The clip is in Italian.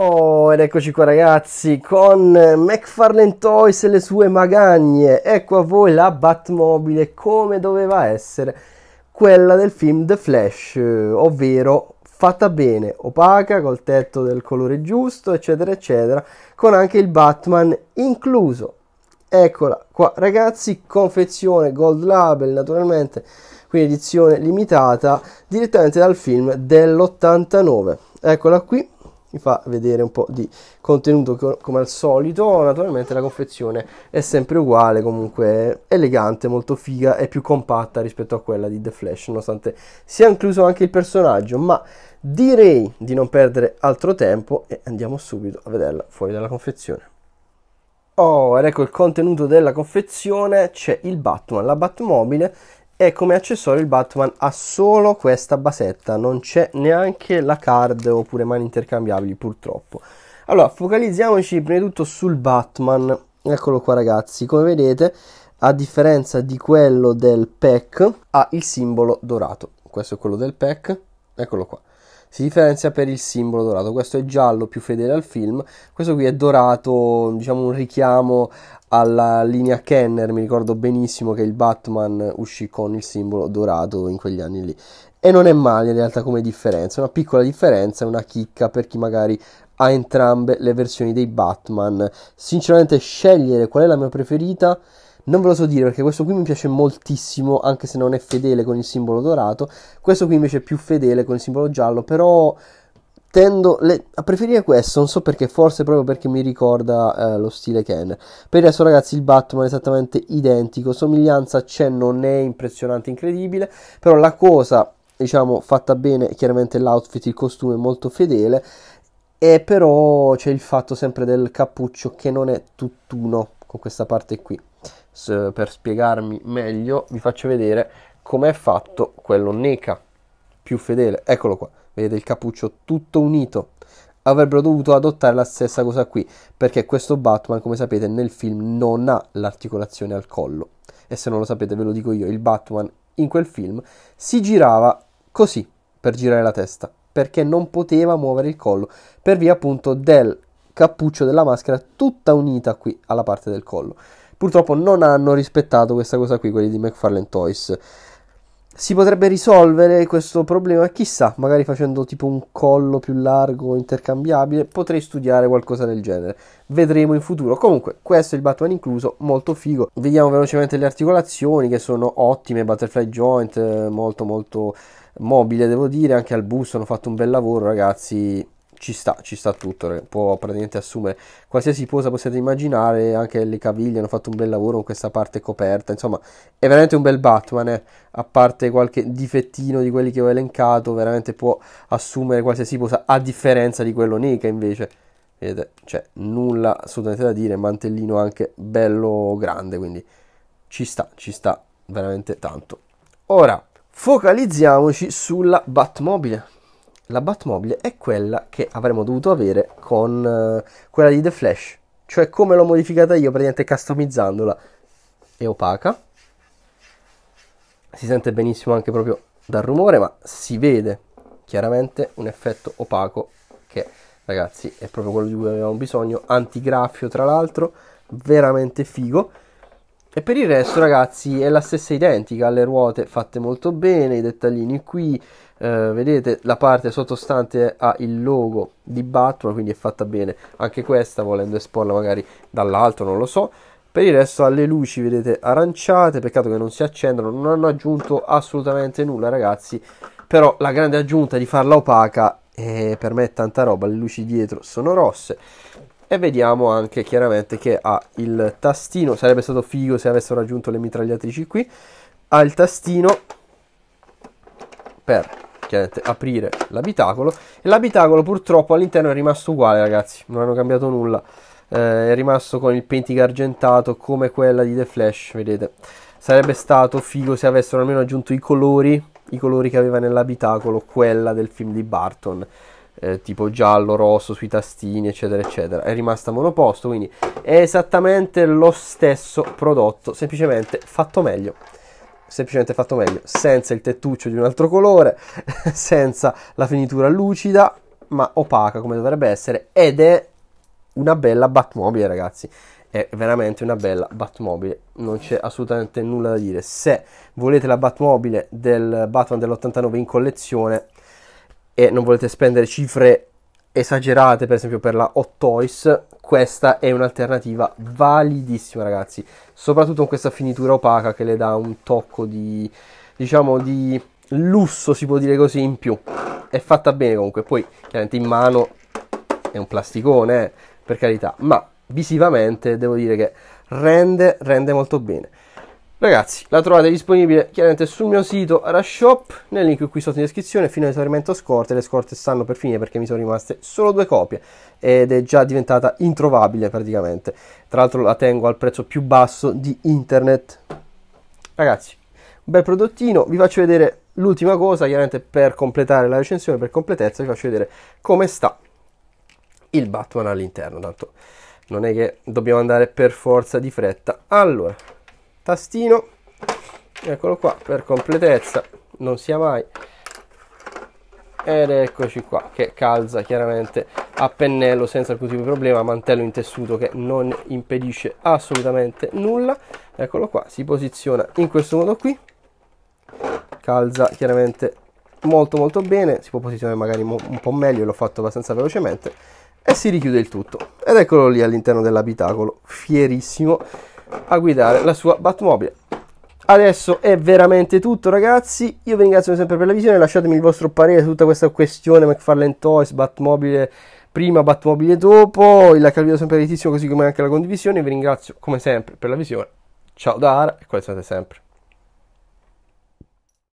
Oh, ed eccoci qua ragazzi con McFarlane Toys e le sue magagne. Ecco a voi la Batmobile come doveva essere quella del film The Flash, ovvero fatta bene, opaca, col tetto del colore giusto, eccetera, eccetera, con anche il Batman incluso. Eccola qua ragazzi, confezione Gold Label naturalmente, quindi edizione limitata direttamente dal film dell'89. Eccola qui mi fa vedere un po' di contenuto come al solito naturalmente la confezione è sempre uguale comunque elegante molto figa e più compatta rispetto a quella di The Flash nonostante sia incluso anche il personaggio ma direi di non perdere altro tempo e andiamo subito a vederla fuori dalla confezione Oh, ed ecco il contenuto della confezione, c'è il Batman, la Batmobile e come accessorio il Batman ha solo questa basetta, non c'è neanche la card oppure mani intercambiabili purtroppo. Allora, focalizziamoci prima di tutto sul Batman, eccolo qua ragazzi, come vedete a differenza di quello del pack ha il simbolo dorato, questo è quello del pack, eccolo qua. Si differenzia per il simbolo dorato, questo è giallo più fedele al film, questo qui è dorato, diciamo un richiamo alla linea Kenner, mi ricordo benissimo che il Batman uscì con il simbolo dorato in quegli anni lì. E non è male in realtà come differenza, una piccola differenza, una chicca per chi magari ha entrambe le versioni dei Batman. Sinceramente scegliere qual è la mia preferita non ve lo so dire perché questo qui mi piace moltissimo, anche se non è fedele con il simbolo dorato. Questo qui invece è più fedele con il simbolo giallo, però tendo le, a preferire questo, non so perché, forse proprio perché mi ricorda eh, lo stile Ken. Per adesso ragazzi il Batman è esattamente identico, somiglianza c'è, non è impressionante, incredibile, però la cosa diciamo fatta bene, chiaramente l'outfit, il costume è molto fedele, e però c'è il fatto sempre del cappuccio che non è tutt'uno con questa parte qui. S- per spiegarmi meglio vi faccio vedere com'è fatto quello NECA più fedele, eccolo qua vedete il cappuccio tutto unito, avrebbero dovuto adottare la stessa cosa qui, perché questo Batman, come sapete, nel film non ha l'articolazione al collo. E se non lo sapete, ve lo dico io, il Batman in quel film si girava così per girare la testa, perché non poteva muovere il collo, per via appunto del cappuccio della maschera tutta unita qui alla parte del collo. Purtroppo non hanno rispettato questa cosa qui, quelli di McFarlane Toys si potrebbe risolvere questo problema, chissà, magari facendo tipo un collo più largo, intercambiabile, potrei studiare qualcosa del genere. Vedremo in futuro. Comunque, questo è il Batman incluso, molto figo. Vediamo velocemente le articolazioni che sono ottime, butterfly joint, eh, molto molto mobile, devo dire, anche al busto hanno fatto un bel lavoro, ragazzi ci sta, ci sta tutto, può praticamente assumere qualsiasi posa possiate immaginare, anche le caviglie hanno fatto un bel lavoro con questa parte coperta, insomma è veramente un bel Batman, eh. a parte qualche difettino di quelli che ho elencato, veramente può assumere qualsiasi posa, a differenza di quello Nika invece, vedete, cioè nulla assolutamente da dire, mantellino anche bello grande, quindi ci sta, ci sta veramente tanto. Ora, focalizziamoci sulla Batmobile, la Batmobile è quella che avremmo dovuto avere con eh, quella di The Flash. Cioè come l'ho modificata io, praticamente customizzandola. È opaca. Si sente benissimo anche proprio dal rumore, ma si vede chiaramente un effetto opaco che, ragazzi, è proprio quello di cui avevamo bisogno. Antigraffio, tra l'altro, veramente figo. E per il resto, ragazzi, è la stessa identica, le ruote fatte molto bene, i dettagli qui, eh, vedete la parte sottostante ha il logo di Batman, quindi è fatta bene anche questa, volendo esporla magari dall'alto, non lo so. Per il resto ha le luci, vedete, aranciate, peccato che non si accendano, non hanno aggiunto assolutamente nulla, ragazzi, però la grande aggiunta di farla opaca, eh, per me è tanta roba, le luci dietro sono rosse e vediamo anche chiaramente che ha il tastino sarebbe stato figo se avessero aggiunto le mitragliatrici qui ha il tastino per chiaramente aprire l'abitacolo e l'abitacolo purtroppo all'interno è rimasto uguale ragazzi non hanno cambiato nulla eh, è rimasto con il pentico argentato come quella di The Flash vedete sarebbe stato figo se avessero almeno aggiunto i colori i colori che aveva nell'abitacolo quella del film di Barton eh, tipo giallo, rosso sui tastini, eccetera, eccetera. È rimasta monoposto, quindi è esattamente lo stesso prodotto, semplicemente fatto meglio. Semplicemente fatto meglio, senza il tettuccio di un altro colore, senza la finitura lucida, ma opaca come dovrebbe essere. Ed è una bella Batmobile, ragazzi è veramente una bella Batmobile, non c'è assolutamente nulla da dire. Se volete la Batmobile del Batman dell'89 in collezione, e non volete spendere cifre esagerate, per esempio per la Hot Toys, questa è un'alternativa validissima, ragazzi. Soprattutto con questa finitura opaca che le dà un tocco di, diciamo, di lusso, si può dire così, in più. È fatta bene comunque, poi chiaramente in mano è un plasticone, eh, per carità, ma visivamente devo dire che rende, rende molto bene. Ragazzi, la trovate disponibile chiaramente sul mio sito Rashop, nel link qui sotto in descrizione, fino all'esaurimento scorte, le scorte stanno per finire perché mi sono rimaste solo due copie ed è già diventata introvabile praticamente. Tra l'altro la tengo al prezzo più basso di internet. Ragazzi, un bel prodottino, vi faccio vedere l'ultima cosa, chiaramente per completare la recensione, per completezza vi faccio vedere come sta il Batman all'interno, tanto non è che dobbiamo andare per forza di fretta. Allora, tastino eccolo qua per completezza non sia mai ed eccoci qua che calza chiaramente a pennello senza alcun tipo di problema mantello in tessuto che non impedisce assolutamente nulla eccolo qua si posiziona in questo modo qui calza chiaramente molto molto bene si può posizionare magari un po' meglio l'ho fatto abbastanza velocemente e si richiude il tutto ed eccolo lì all'interno dell'abitacolo fierissimo a guidare la sua Batmobile. Adesso è veramente tutto ragazzi, io vi ringrazio sempre per la visione, lasciatemi il vostro parere su tutta questa questione McFarlane Toys, Batmobile prima, Batmobile dopo, la like sempre rarissimo così come anche la condivisione, vi ringrazio come sempre per la visione, ciao da Ara e qua siete sempre.